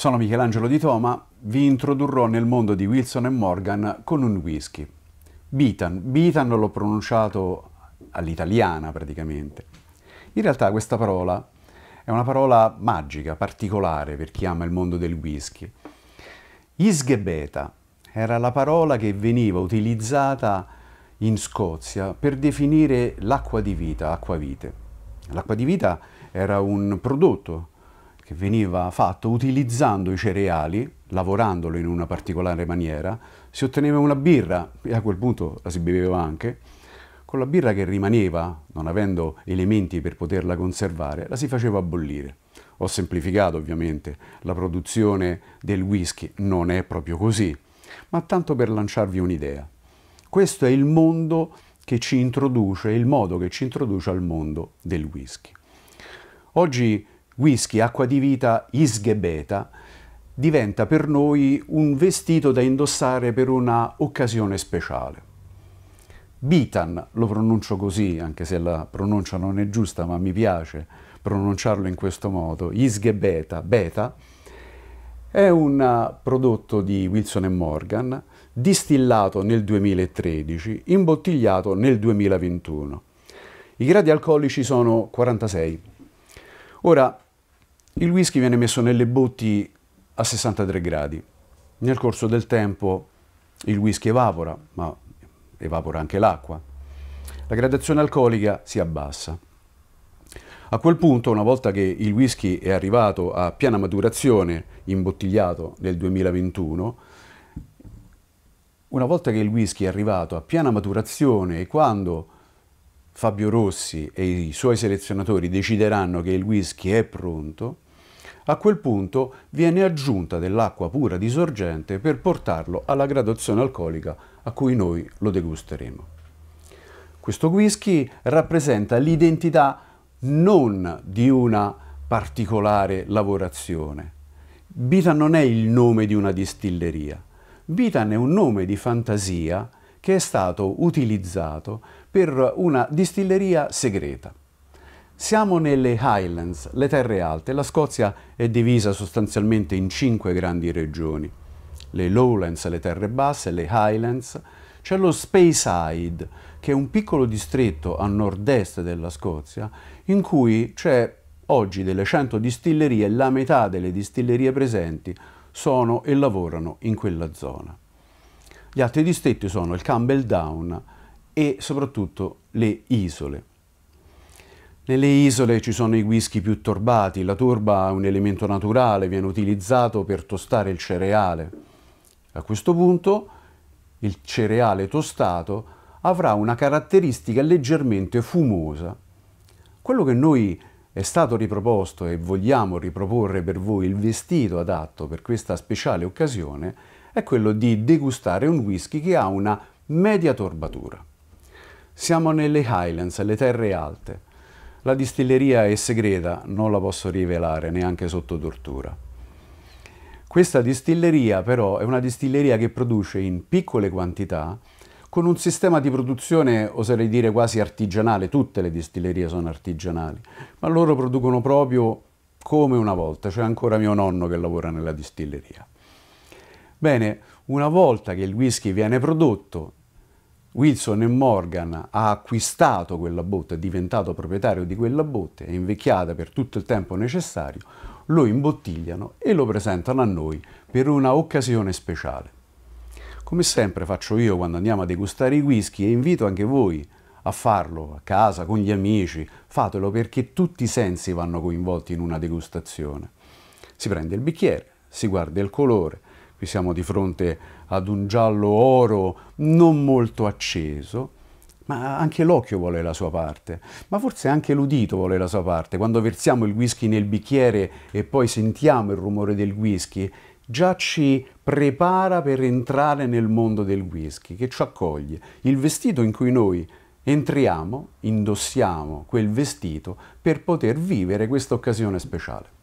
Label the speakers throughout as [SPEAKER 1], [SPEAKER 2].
[SPEAKER 1] Sono Michelangelo di Toma, vi introdurrò nel mondo di Wilson Morgan con un whisky. Bitan, Bitan l'ho pronunciato all'italiana praticamente. In realtà questa parola è una parola magica, particolare per chi ama il mondo del whisky. Isgebeta era la parola che veniva utilizzata in Scozia per definire l'acqua di vita, acquavite. L'acqua di vita era un prodotto che veniva fatto utilizzando i cereali, lavorandolo in una particolare maniera, si otteneva una birra, e a quel punto la si beveva anche, con la birra che rimaneva, non avendo elementi per poterla conservare, la si faceva bollire. Ho semplificato ovviamente, la produzione del whisky non è proprio così, ma tanto per lanciarvi un'idea. Questo è il mondo che ci introduce, il modo che ci introduce al mondo del whisky. Oggi whisky, acqua di vita Isgebeta, diventa per noi un vestito da indossare per una occasione speciale. Bitan, lo pronuncio così, anche se la pronuncia non è giusta, ma mi piace pronunciarlo in questo modo, Isgebeta, beta, è un prodotto di Wilson Morgan distillato nel 2013, imbottigliato nel 2021. I gradi alcolici sono 46, Ora, il whisky viene messo nelle botti a 63 gradi. Nel corso del tempo il whisky evapora, ma evapora anche l'acqua. La gradazione alcolica si abbassa. A quel punto, una volta che il whisky è arrivato a piena maturazione, imbottigliato nel 2021, una volta che il whisky è arrivato a piena maturazione e quando Fabio Rossi e i suoi selezionatori decideranno che il whisky è pronto, a quel punto viene aggiunta dell'acqua pura di sorgente per portarlo alla graduazione alcolica a cui noi lo degusteremo. Questo whisky rappresenta l'identità non di una particolare lavorazione. Bitan non è il nome di una distilleria. Bitan è un nome di fantasia che è stato utilizzato per una distilleria segreta. Siamo nelle Highlands, le terre alte. La Scozia è divisa sostanzialmente in cinque grandi regioni. Le Lowlands, le terre basse, le Highlands. C'è lo Speyside, che è un piccolo distretto a nord-est della Scozia, in cui c'è oggi delle 100 distillerie, la metà delle distillerie presenti sono e lavorano in quella zona. Gli altri distretti sono il Campbell Down e soprattutto le isole. Nelle isole ci sono i whisky più torbati, la torba è un elemento naturale, viene utilizzato per tostare il cereale. A questo punto il cereale tostato avrà una caratteristica leggermente fumosa. Quello che noi è stato riproposto e vogliamo riproporre per voi il vestito adatto per questa speciale occasione è quello di degustare un whisky che ha una media torbatura. Siamo nelle Highlands, le terre alte. La distilleria è segreta, non la posso rivelare neanche sotto tortura. Questa distilleria però è una distilleria che produce in piccole quantità con un sistema di produzione, oserei dire quasi artigianale, tutte le distillerie sono artigianali, ma loro producono proprio come una volta, c'è ancora mio nonno che lavora nella distilleria. Bene, una volta che il whisky viene prodotto, Wilson e Morgan ha acquistato quella botte, è diventato proprietario di quella botte, è invecchiata per tutto il tempo necessario, lo imbottigliano e lo presentano a noi per una occasione speciale. Come sempre faccio io quando andiamo a degustare i whisky e invito anche voi a farlo a casa, con gli amici, fatelo perché tutti i sensi vanno coinvolti in una degustazione. Si prende il bicchiere, si guarda il colore, Qui siamo di fronte ad un giallo oro non molto acceso, ma anche l'occhio vuole la sua parte, ma forse anche l'udito vuole la sua parte. Quando versiamo il whisky nel bicchiere e poi sentiamo il rumore del whisky, già ci prepara per entrare nel mondo del whisky, che ci accoglie. Il vestito in cui noi entriamo, indossiamo quel vestito per poter vivere questa occasione speciale.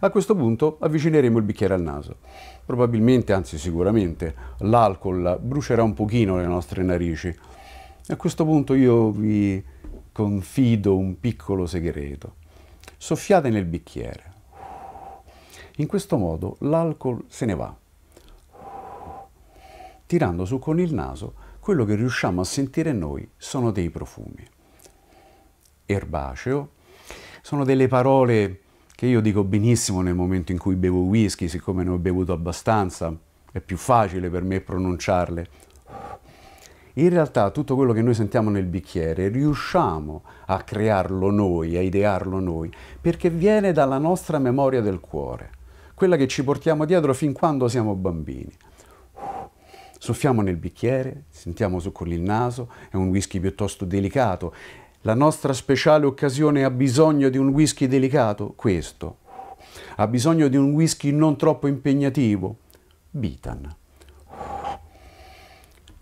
[SPEAKER 1] A questo punto avvicineremo il bicchiere al naso. Probabilmente, anzi sicuramente, l'alcol brucerà un pochino le nostre narici. A questo punto io vi confido un piccolo segreto. Soffiate nel bicchiere. In questo modo l'alcol se ne va, tirando su con il naso quello che riusciamo a sentire noi sono dei profumi. Erbaceo sono delle parole che io dico benissimo nel momento in cui bevo whisky, siccome ne ho bevuto abbastanza, è più facile per me pronunciarle. In realtà tutto quello che noi sentiamo nel bicchiere riusciamo a crearlo noi, a idearlo noi, perché viene dalla nostra memoria del cuore, quella che ci portiamo dietro fin quando siamo bambini. Soffiamo nel bicchiere, sentiamo su con il naso, è un whisky piuttosto delicato la nostra speciale occasione ha bisogno di un whisky delicato, questo. Ha bisogno di un whisky non troppo impegnativo, Bitan.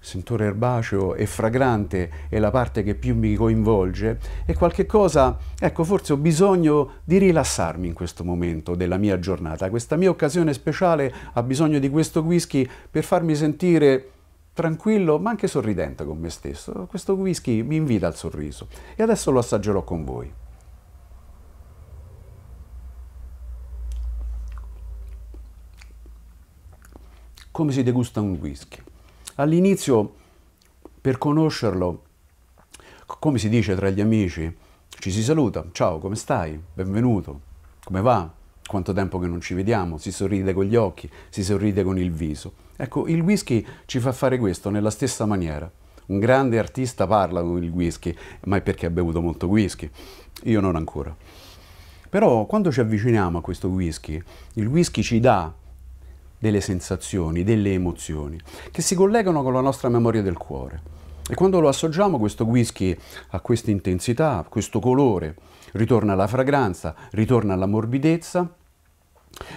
[SPEAKER 1] Sentore erbaceo e fragrante è la parte che più mi coinvolge È qualche cosa, ecco, forse ho bisogno di rilassarmi in questo momento della mia giornata. Questa mia occasione speciale ha bisogno di questo whisky per farmi sentire tranquillo ma anche sorridente con me stesso. Questo whisky mi invita al sorriso e adesso lo assaggerò con voi. Come si degusta un whisky? All'inizio, per conoscerlo, come si dice tra gli amici, ci si saluta, ciao, come stai? Benvenuto, come va? quanto tempo che non ci vediamo, si sorride con gli occhi, si sorride con il viso. Ecco, il whisky ci fa fare questo nella stessa maniera. Un grande artista parla con il whisky, ma è perché ha bevuto molto whisky. Io non ancora. Però quando ci avviciniamo a questo whisky, il whisky ci dà delle sensazioni, delle emozioni, che si collegano con la nostra memoria del cuore. E quando lo assaggiamo questo whisky ha questa intensità, questo colore, ritorna alla fragranza, ritorna alla morbidezza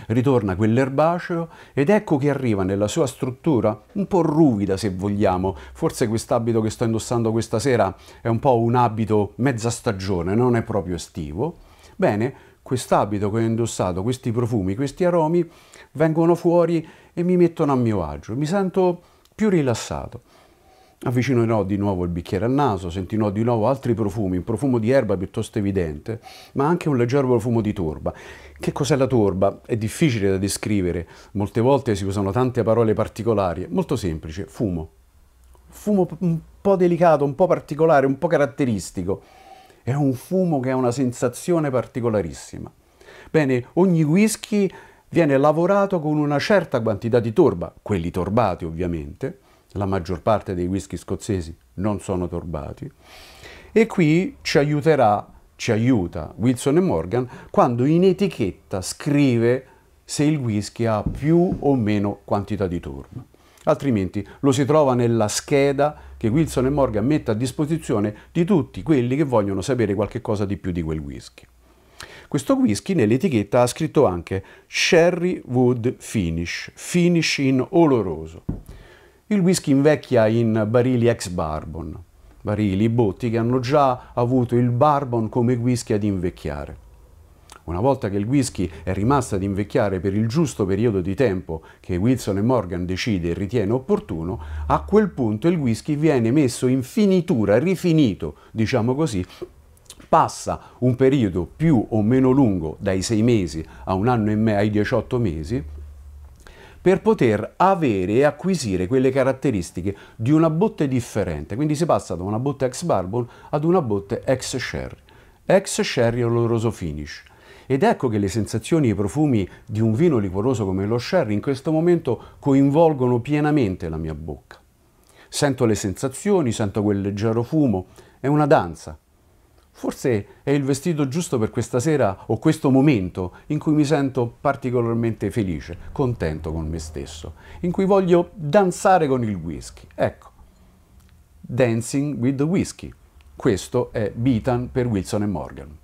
[SPEAKER 1] Ritorna quell'erbaceo ed ecco che arriva nella sua struttura, un po' ruvida se vogliamo, forse quest'abito che sto indossando questa sera è un po' un abito mezza stagione, non è proprio estivo. Bene, quest'abito che ho indossato, questi profumi, questi aromi vengono fuori e mi mettono a mio agio, mi sento più rilassato. Avvicinerò di nuovo il bicchiere al naso, sentirò di nuovo altri profumi, un profumo di erba piuttosto evidente, ma anche un leggero profumo di torba. Che cos'è la torba? È difficile da descrivere, molte volte si usano tante parole particolari, molto semplice, fumo. Fumo un po' delicato, un po' particolare, un po' caratteristico. È un fumo che ha una sensazione particolarissima. Bene, ogni whisky viene lavorato con una certa quantità di torba, quelli torbati ovviamente, la maggior parte dei whisky scozzesi non sono torbati. E qui ci aiuterà, ci aiuta Wilson e Morgan quando in etichetta scrive se il whisky ha più o meno quantità di torba. Altrimenti lo si trova nella scheda che Wilson e Morgan mette a disposizione di tutti quelli che vogliono sapere qualche cosa di più di quel whisky. Questo whisky nell'etichetta ha scritto anche Sherry Wood Finish, finish in oloroso. Il whisky invecchia in barili ex barbon, barili, botti che hanno già avuto il barbon come whisky ad invecchiare. Una volta che il whisky è rimasto ad invecchiare per il giusto periodo di tempo che Wilson e Morgan decide e ritiene opportuno, a quel punto il whisky viene messo in finitura, rifinito, diciamo così, passa un periodo più o meno lungo, dai 6 mesi a un anno e mezzo ai 18 mesi, per poter avere e acquisire quelle caratteristiche di una botte differente. Quindi si passa da una botte ex bourbon ad una botte ex sherry. Ex sherry oloroso finish. Ed ecco che le sensazioni e i profumi di un vino liquoroso come lo sherry in questo momento coinvolgono pienamente la mia bocca. Sento le sensazioni, sento quel leggero fumo, è una danza, Forse è il vestito giusto per questa sera o questo momento in cui mi sento particolarmente felice, contento con me stesso, in cui voglio danzare con il whisky. Ecco, Dancing with the Whisky. Questo è Beaton per Wilson e Morgan.